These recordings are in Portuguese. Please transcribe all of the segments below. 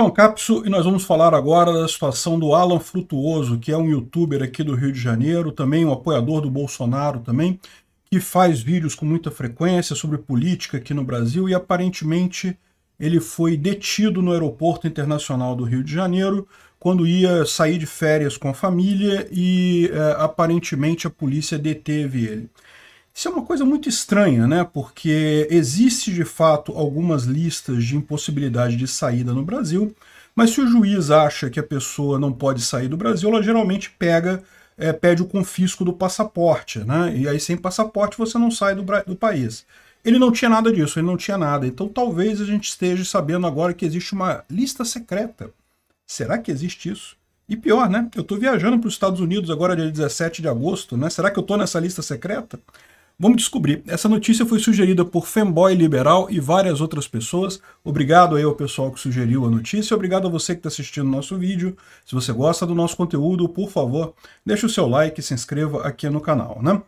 Então, Capso, e nós vamos falar agora da situação do Alan Frutuoso, que é um youtuber aqui do Rio de Janeiro, também um apoiador do Bolsonaro também, que faz vídeos com muita frequência sobre política aqui no Brasil e aparentemente ele foi detido no aeroporto internacional do Rio de Janeiro quando ia sair de férias com a família e é, aparentemente a polícia deteve ele. Isso é uma coisa muito estranha, né? Porque existe de fato algumas listas de impossibilidade de saída no Brasil, mas se o juiz acha que a pessoa não pode sair do Brasil, ela geralmente pega, é, pede o confisco do passaporte, né? E aí sem passaporte você não sai do, do país. Ele não tinha nada disso, ele não tinha nada. Então talvez a gente esteja sabendo agora que existe uma lista secreta. Será que existe isso? E pior, né? Eu estou viajando para os Estados Unidos agora dia 17 de agosto, né? Será que eu estou nessa lista secreta? Vamos descobrir. Essa notícia foi sugerida por Femboy Liberal e várias outras pessoas. Obrigado aí ao pessoal que sugeriu a notícia. Obrigado a você que está assistindo o nosso vídeo. Se você gosta do nosso conteúdo, por favor, deixe o seu like e se inscreva aqui no canal, né?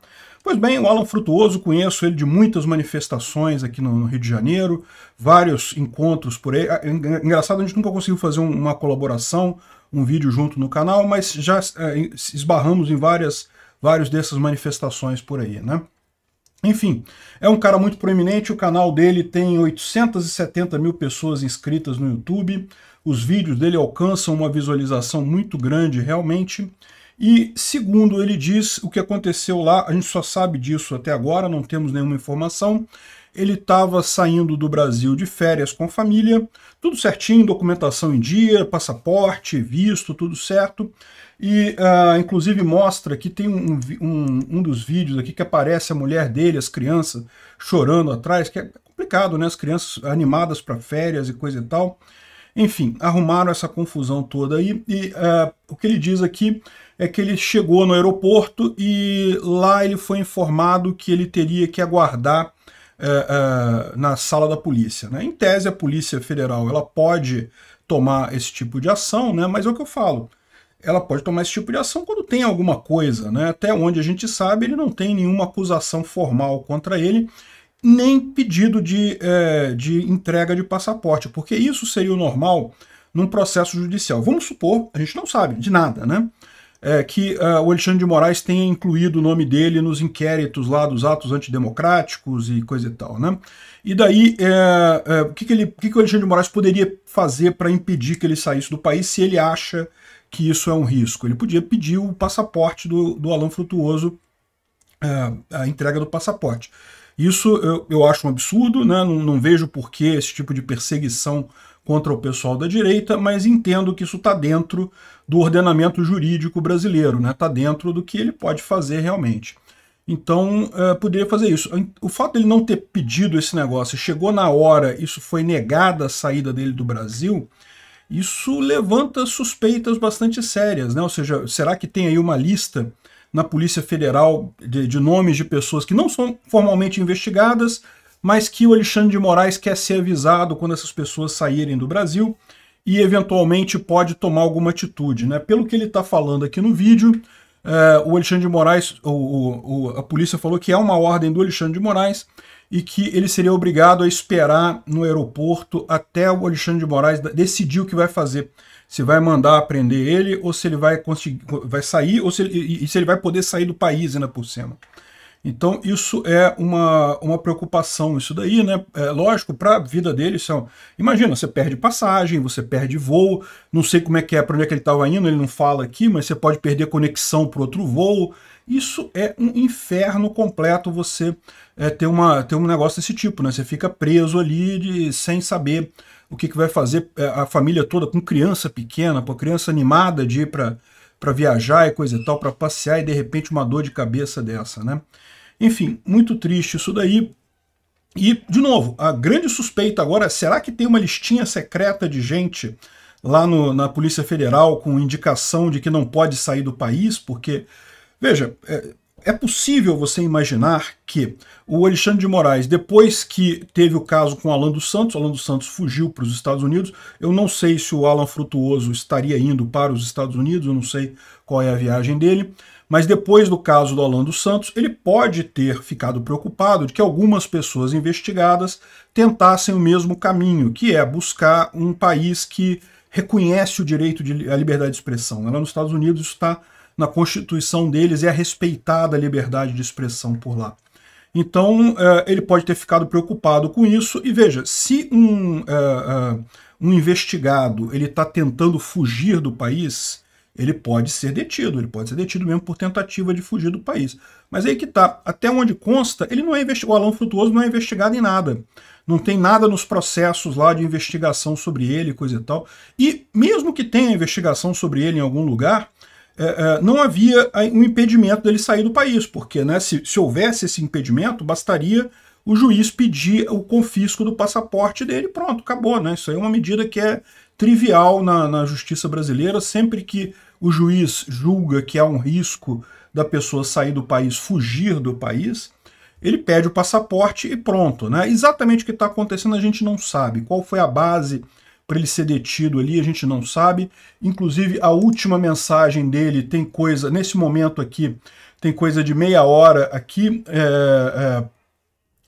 Pois bem, o Alan Frutuoso, conheço ele de muitas manifestações aqui no, Rio de Janeiro, vários encontros por aí. Ah, engraçado, a gente nunca conseguiu fazer uma colaboração, um vídeo junto no canal, mas já eh, esbarramos em várias, vários dessas manifestações por aí, né? Enfim, é um cara muito proeminente, o canal dele tem 870 mil pessoas inscritas no YouTube, os vídeos dele alcançam uma visualização muito grande realmente, e, segundo ele diz, o que aconteceu lá, a gente só sabe disso até agora, não temos nenhuma informação. Ele estava saindo do Brasil de férias com a família, tudo certinho, documentação em dia, passaporte, visto, tudo certo. E, uh, inclusive, mostra que tem um, um, um dos vídeos aqui que aparece a mulher dele, as crianças, chorando atrás, que é complicado, né? As crianças animadas para férias e coisa e tal. Enfim, arrumaram essa confusão toda aí e é, o que ele diz aqui é que ele chegou no aeroporto e lá ele foi informado que ele teria que aguardar é, é, na sala da polícia. Né? Em tese, a Polícia Federal ela pode tomar esse tipo de ação, né? mas é o que eu falo ela pode tomar esse tipo de ação quando tem alguma coisa, né? Até onde a gente sabe, ele não tem nenhuma acusação formal contra ele nem pedido de, é, de entrega de passaporte, porque isso seria o normal num processo judicial. Vamos supor, a gente não sabe de nada, né? É, que uh, o Alexandre de Moraes tenha incluído o nome dele nos inquéritos lá dos atos antidemocráticos e coisa e tal, né? E daí, é, é, o, que, que, ele, o que, que o Alexandre de Moraes poderia fazer para impedir que ele saísse do país se ele acha que isso é um risco? Ele podia pedir o passaporte do, do Alain Frutuoso, é, a entrega do passaporte. Isso eu, eu acho um absurdo, né? não, não vejo por que esse tipo de perseguição contra o pessoal da direita, mas entendo que isso está dentro do ordenamento jurídico brasileiro, está né? Tá dentro do que ele pode fazer realmente. Então, é, poderia fazer isso. O fato dele não ter pedido esse negócio, chegou na hora, isso foi negada a saída dele do Brasil, isso levanta suspeitas bastante sérias, né? Ou seja, será que tem aí uma lista na Polícia Federal de, de nomes de pessoas que não são formalmente investigadas, mas que o Alexandre de Moraes quer ser avisado quando essas pessoas saírem do Brasil e eventualmente pode tomar alguma atitude. Né? Pelo que ele está falando aqui no vídeo, é, o Alexandre de Moraes, o, o, o, a polícia falou que é uma ordem do Alexandre de Moraes e que ele seria obrigado a esperar no aeroporto até o Alexandre de Moraes decidir o que vai fazer. Se vai mandar prender ele ou se ele vai, conseguir, vai sair ou se ele, e se ele vai poder sair do país ainda por cima. Então, isso é uma, uma preocupação, isso daí, né? É, lógico, para a vida dele são. É imagina, você perde passagem, você perde voo, não sei como é que é, para onde é que ele estava indo, ele não fala aqui, mas você pode perder conexão para outro voo. Isso é um inferno completo você é, ter, uma, ter um negócio desse tipo, né? Você fica preso ali de, sem saber o que, que vai fazer é, a família toda, com criança pequena, com criança animada de ir para para viajar e coisa e tal, para passear e de repente uma dor de cabeça dessa, né? Enfim, muito triste isso daí. E, de novo, a grande suspeita agora, é, será que tem uma listinha secreta de gente lá no, na Polícia Federal com indicação de que não pode sair do país? Porque, veja, é, é possível você imaginar que o Alexandre de Moraes, depois que teve o caso com o Alan dos Santos, o Alan dos Santos fugiu para os Estados Unidos. Eu não sei se o Alan Frutuoso estaria indo para os Estados Unidos, eu não sei qual é a viagem dele. Mas depois do caso do Alan dos Santos, ele pode ter ficado preocupado de que algumas pessoas investigadas tentassem o mesmo caminho, que é buscar um país que reconhece o direito de, à liberdade de expressão. Lá nos Estados Unidos está na Constituição deles é respeitada a liberdade de expressão por lá. Então, é, ele pode ter ficado preocupado com isso. E veja, se um, é, é, um investigado ele está tentando fugir do país, ele pode ser detido. Ele pode ser detido mesmo por tentativa de fugir do país. Mas aí que está, Até onde consta, ele não é O Alão Frutuoso não é investigado em nada. Não tem nada nos processos lá de investigação sobre ele, coisa e tal. E mesmo que tenha investigação sobre ele em algum lugar, é, é, não havia um impedimento dele sair do país, porque né, se, se houvesse esse impedimento, bastaria o juiz pedir o confisco do passaporte dele, pronto, acabou. Né? Isso aí é uma medida que é trivial na, na justiça brasileira. Sempre que o juiz julga que há um risco da pessoa sair do país, fugir do país, ele pede o passaporte e pronto. Né? Exatamente o que está acontecendo a gente não sabe. Qual foi a base para ele ser detido ali, a gente não sabe. Inclusive, a última mensagem dele tem coisa, nesse momento aqui, tem coisa de meia hora aqui. É, é,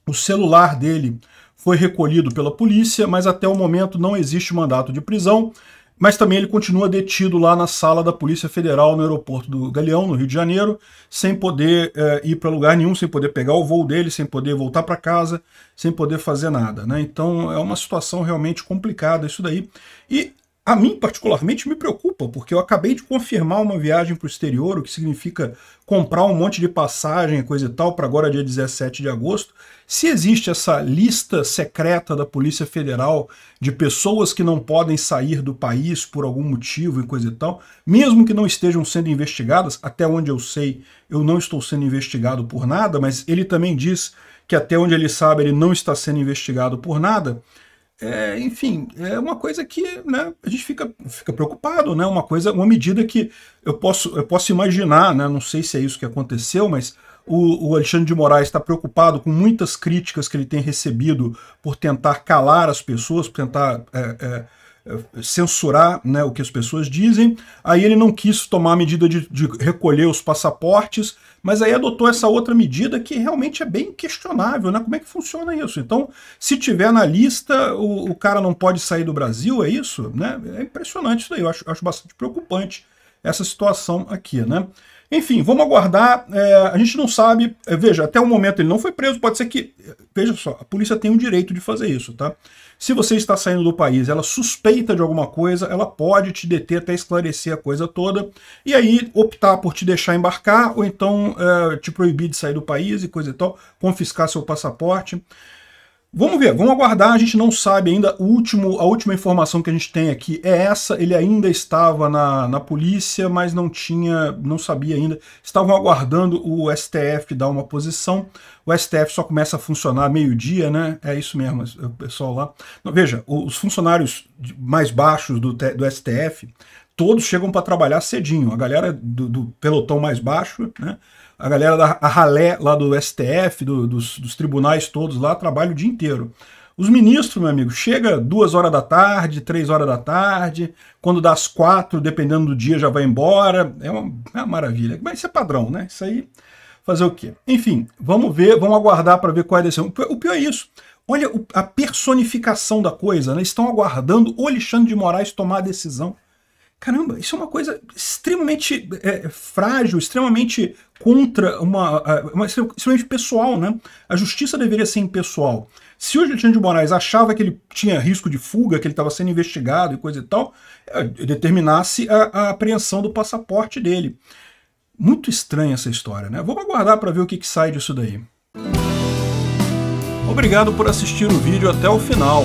o celular dele foi recolhido pela polícia, mas até o momento não existe mandato de prisão mas também ele continua detido lá na sala da Polícia Federal no aeroporto do Galeão, no Rio de Janeiro, sem poder é, ir para lugar nenhum, sem poder pegar o voo dele, sem poder voltar para casa, sem poder fazer nada. Né? Então é uma situação realmente complicada isso daí. E a mim particularmente me preocupa, porque eu acabei de confirmar uma viagem para o exterior, o que significa comprar um monte de passagem, coisa e tal, para agora dia 17 de agosto. Se existe essa lista secreta da Polícia Federal de pessoas que não podem sair do país por algum motivo e coisa e tal, mesmo que não estejam sendo investigadas, até onde eu sei, eu não estou sendo investigado por nada, mas ele também diz que até onde ele sabe ele não está sendo investigado por nada. É, enfim, é uma coisa que né, a gente fica, fica preocupado, né? Uma coisa, uma medida que eu posso, eu posso imaginar, né? Não sei se é isso que aconteceu, mas o, o Alexandre de Moraes está preocupado com muitas críticas que ele tem recebido por tentar calar as pessoas, por tentar é, é, eh, censurar né, o que as pessoas dizem. Aí ele não quis tomar a medida de, de, recolher os passaportes, mas aí adotou essa outra medida que realmente é bem questionável, né? Como é que funciona isso? Então, se tiver na lista, o, o cara não pode sair do Brasil, é isso? Né? É impressionante isso daí, eu acho, acho bastante preocupante essa situação aqui, né? Enfim, vamos aguardar. É, a gente não sabe. É, veja, até o momento ele não foi preso. Pode ser que. Veja só, a polícia tem o direito de fazer isso, tá? Se você está saindo do país, ela suspeita de alguma coisa, ela pode te deter até esclarecer a coisa toda e aí optar por te deixar embarcar ou então é, te proibir de sair do país e coisa e tal, confiscar seu passaporte. Vamos ver, vamos aguardar, a gente não sabe ainda. Último, a última informação que a gente tem aqui é essa, ele ainda estava na, na polícia, mas não tinha, não sabia ainda. Estavam aguardando o STF dar uma posição. O STF só começa a funcionar meio-dia, né? É isso mesmo, eh, o pessoal lá. Não, veja, os funcionários mais baixos do, do STF, todos chegam para trabalhar cedinho. A galera do, do pelotão mais baixo, né? a galera da a ralé lá do STF, do, dos, dos tribunais todos lá, trabalha o dia inteiro. Os ministros, meu amigo, chega duas horas da tarde, três horas da tarde, quando dá as quatro, dependendo do dia, já vai embora. É uma, é uma maravilha. Mas isso é padrão, né? Isso aí, fazer o quê? Enfim, vamos ver, vamos aguardar para ver qual é a decisão. O pior é isso. Olha a personificação da coisa, né? Estão aguardando o Alexandre de Moraes tomar a decisão caramba, isso é uma coisa extremamente é, é frágil, extremamente contra uma, é, uma, é extremamente pessoal, né? A justiça deveria ser impessoal. Se o Alexandre de Moraes achava que ele tinha risco de fuga, que ele estava sendo investigado e coisa e tal, determinasse a, a, apreensão do passaporte dele. Muito estranha essa história, né? Vamos aguardar para ver o que, que sai disso daí. Obrigado por assistir o vídeo até o final.